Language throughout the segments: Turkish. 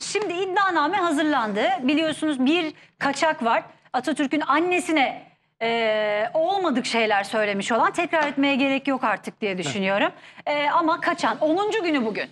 Şimdi iddianame hazırlandı. Biliyorsunuz bir kaçak var. Atatürk'ün annesine e, olmadık şeyler söylemiş olan tekrar etmeye gerek yok artık diye düşünüyorum. E, ama kaçan 10. günü bugün.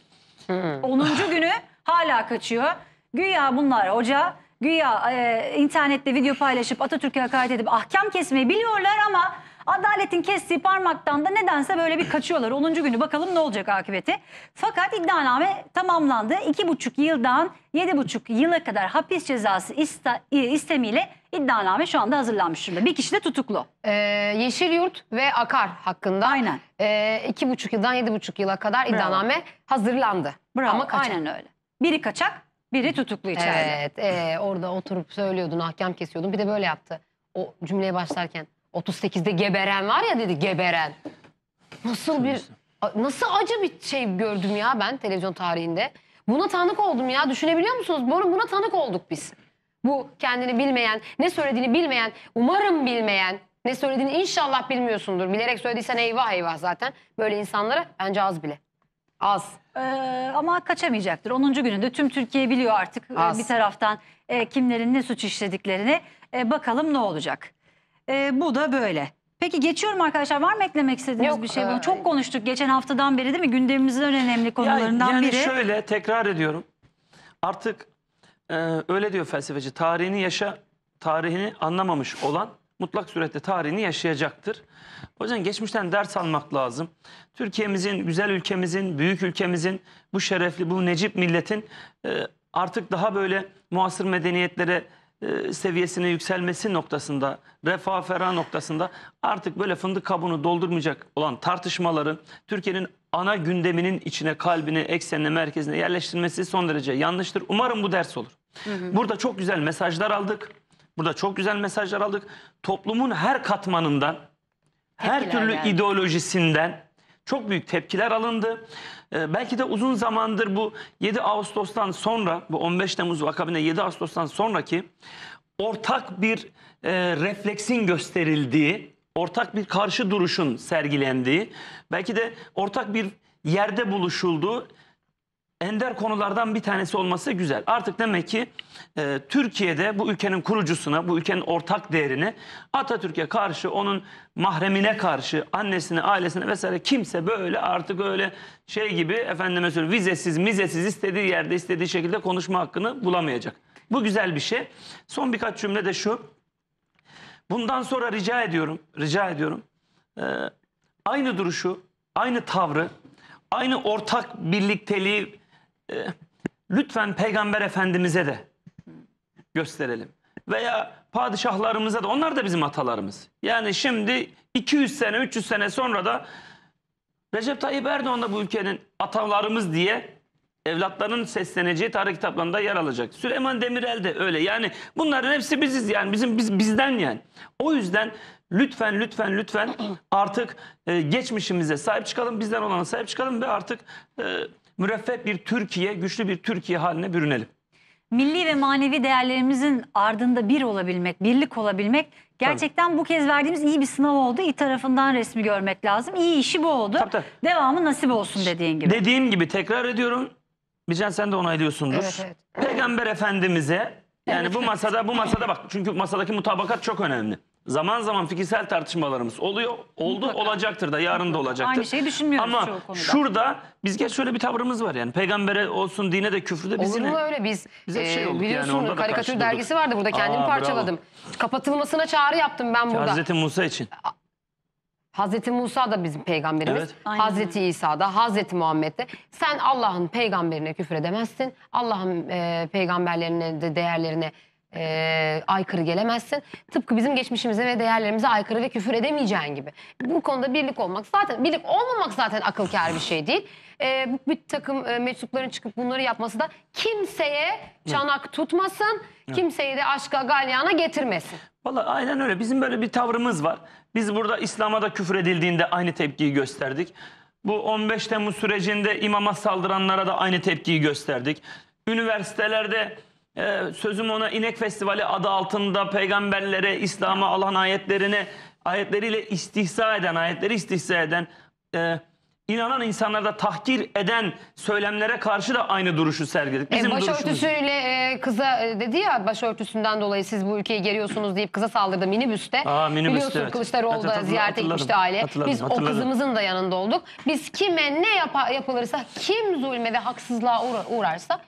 10. Hmm. günü hala kaçıyor. Güya bunlar hoca, güya e, internette video paylaşıp Atatürk'e hakaret edip ahkam kesmeyi biliyorlar ama Adaletin kestiği parmaktan da nedense böyle bir kaçıyorlar. 10. günü bakalım ne olacak akıbeti. Fakat iddianame tamamlandı. 2,5 yıldan 7,5 yıla kadar hapis cezası iste, e, istemiyle iddianame şu anda hazırlanmış durumda. Bir kişi de tutuklu. Ee, yurt ve Akar hakkında Aynen. E, 2,5 yıldan 7,5 yıla kadar Bravo. iddianame hazırlandı. Bravo Ama kaçak. aynen öyle. Biri kaçak biri tutuklu içeride. Evet e, orada oturup söylüyordun hakem kesiyordun bir de böyle yaptı o cümleye başlarken. 38'de geberen var ya dedi geberen. Nasıl bir nasıl acı bir şey gördüm ya ben televizyon tarihinde. Buna tanık oldum ya düşünebiliyor musunuz? Bora buna tanık olduk biz. Bu kendini bilmeyen, ne söylediğini bilmeyen, umarım bilmeyen, ne söylediğini inşallah bilmiyorsundur. Bilerek söylediysen eyvah eyvah zaten. Böyle insanlara bence az bile. Az. Ee, ama kaçamayacaktır. 10. gününde tüm Türkiye biliyor artık e, Az. bir taraftan e, kimlerin ne suç işlediklerini. E, bakalım ne olacak? E, bu da böyle. Peki geçiyorum arkadaşlar. Var mı eklemek istediğiniz Yok, bir şey? E... Çok konuştuk geçen haftadan beri değil mi? Gündemimizin en önemli konularından yani, yani biri. Yani şöyle tekrar ediyorum. Artık e, öyle diyor felsefeci. Tarihini yaşa, tarihini anlamamış olan mutlak surette tarihini yaşayacaktır. O yüzden geçmişten ders almak lazım. Türkiye'mizin, güzel ülkemizin, büyük ülkemizin, bu şerefli, bu necip milletin e, artık daha böyle muasır medeniyetlere e, seviyesine yükselmesi noktasında, refah ferah noktasında artık böyle fındık kabuğunu doldurmayacak olan tartışmaların Türkiye'nin ana gündeminin içine, kalbine, eksenine, merkezine yerleştirmesi son derece yanlıştır. Umarım bu ders olur. Hı hı. Burada çok güzel mesajlar aldık. Burada çok güzel mesajlar aldık. Toplumun her katmanından, Hep her türlü geldi. ideolojisinden çok büyük tepkiler alındı. Ee, belki de uzun zamandır bu 7 Ağustos'tan sonra, bu 15 Temmuz vakabine 7 Ağustos'tan sonraki ortak bir e, refleksin gösterildiği, ortak bir karşı duruşun sergilendiği, belki de ortak bir yerde buluşulduğu ender konulardan bir tanesi olması güzel. Artık demek ki e, Türkiye'de bu ülkenin kurucusuna, bu ülkenin ortak değerini Atatürk'e karşı, onun mahremine karşı, annesine, ailesine vesaire kimse böyle artık öyle şey gibi efendime söylüyorum vizesiz, mizesiz istediği yerde istediği şekilde konuşma hakkını bulamayacak. Bu güzel bir şey. Son birkaç cümle de şu. Bundan sonra rica ediyorum, rica ediyorum. E, aynı duruşu, aynı tavrı, aynı ortak birlikteliği e, lütfen Peygamber Efendimiz'e de gösterelim. Veya padişahlarımıza da onlar da bizim atalarımız. Yani şimdi 200 sene 300 sene sonra da Recep Tayyip Erdoğan da bu ülkenin atalarımız diye evlatların sesleneceği tarih kitaplarında yer alacak. Süleyman Demirel de öyle. Yani bunların hepsi biziz yani bizim biz bizden yani. O yüzden lütfen lütfen lütfen artık e, geçmişimize sahip çıkalım, bizden olana sahip çıkalım ve artık e, müreffeh bir Türkiye, güçlü bir Türkiye haline bürünelim. Milli ve manevi değerlerimizin ardında bir olabilmek, birlik olabilmek gerçekten tabii. bu kez verdiğimiz iyi bir sınav oldu. İyi tarafından resmi görmek lazım. İyi işi bu oldu. Tabii, tabii. Devamı nasip olsun dediğin gibi. Dediğim gibi tekrar ediyorum. Bicen sen de onaylıyorsundur. Evet, evet. Peygamber Efendimiz'e yani evet. bu masada bu masada bak çünkü masadaki mutabakat çok önemli. Zaman zaman fikirsel tartışmalarımız oluyor. Oldu, Mutlaka. olacaktır da yarın Mutlaka. da olacaktır. Aynı şeyi düşünmüyoruz Ama şu konuda. Ama şurada biz geç şöyle bir tavrımız var yani. Peygambere olsun, dine de küfrü de biz Olur yine... öyle biz bize şey e, şey biliyorsun yani, karikatür dergisi vardı burada kendimi Aa, parçaladım. Kapatılmasına çağrı yaptım ben burada. Hazreti Musa için. Hazreti Musa da bizim peygamberimiz. Evet. Hazreti İsa da, Hazreti Muhammed de. Sen Allah'ın peygamberine küfür edemezsin. Allah'ın e, peygamberlerine de değerlerine e, aykırı gelemezsin. Tıpkı bizim geçmişimize ve değerlerimize aykırı ve küfür edemeyeceğin gibi. Bu konuda birlik olmak zaten, birlik olmamak zaten akıl kâr bir şey değil. E, bu bir takım e, meczupların çıkıp bunları yapması da kimseye çanak tutmasın, kimseyi de aşka galyana getirmesin. Valla aynen öyle. Bizim böyle bir tavrımız var. Biz burada İslam'a da küfür edildiğinde aynı tepkiyi gösterdik. Bu 15 Temmuz sürecinde imama saldıranlara da aynı tepkiyi gösterdik. Üniversitelerde e, sözüm ona inek festivali adı altında peygamberlere, İslam'a, Allah'ın ayetlerine ayetleriyle istihza eden, ayetleri istihza eden, e, inanan insanlarda tahkir eden söylemlere karşı da aynı duruşu sergiledik. E, Bizim e, başörtüsüyle e, kıza e, dedi ya başörtüsünden dolayı siz bu ülkeyi geriyorsunuz deyip kıza saldırdı minibüste. Aa, minibüste Biliyorsun evet. Kılıçdaroğlu da ziyarete gitmişti aile. Hatırladım, Biz hatırladım. o kızımızın da yanında olduk. Biz kime ne yap yapılırsa kim zulme ve haksızlığa uğra uğrarsa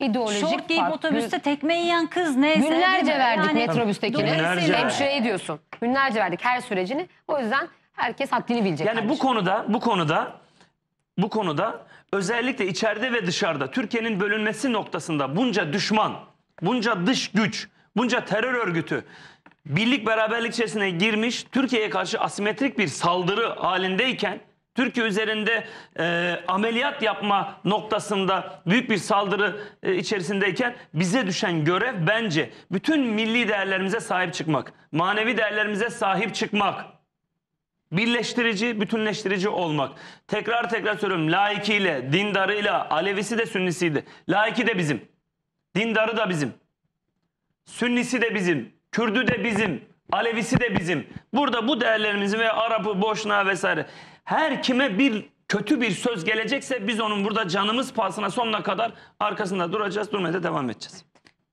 ideolojik Şort giyip fark. otobüste tekme yiyen kız neyse. Günlerce verdik Yani- metrobüstekini. Günlerce. Hemşireye diyorsun. Günlerce verdik her sürecini. O yüzden herkes haddini bilecek. Yani bu konuda bu konuda bu konuda özellikle içeride ve dışarıda Türkiye'nin bölünmesi noktasında bunca düşman, bunca dış güç, bunca terör örgütü birlik beraberlik içerisine girmiş Türkiye'ye karşı asimetrik bir saldırı halindeyken Türkiye üzerinde e, ameliyat yapma noktasında büyük bir saldırı e, içerisindeyken bize düşen görev bence bütün milli değerlerimize sahip çıkmak, manevi değerlerimize sahip çıkmak. Birleştirici, bütünleştirici olmak. Tekrar tekrar söylüyorum. Laikiyle, dindarıyla, Alevisi de Sünnisiyle. Laiki de bizim. Dindarı da bizim. Sünnisi de bizim. Kürdü de bizim. Alevisi de bizim. Burada bu değerlerimizi ve Arap'ı, Boşna vesaire her kime bir kötü bir söz gelecekse biz onun burada canımız pahasına sonuna kadar arkasında duracağız, durmaya da devam edeceğiz.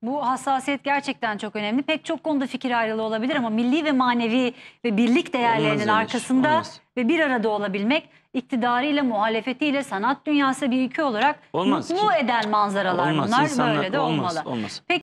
Bu hassasiyet gerçekten çok önemli. Pek çok konuda fikir ayrılığı olabilir ama milli ve manevi ve birlik değerlerinin Olmaz arkasında olmaz. ve bir arada olabilmek iktidarıyla, muhalefetiyle, sanat dünyası bir iki olarak Olmaz mutlu ki. eden manzaralar Olmaz, bunlar. insanlar- Böyle de olmaz, olmalı. olmaz. Peki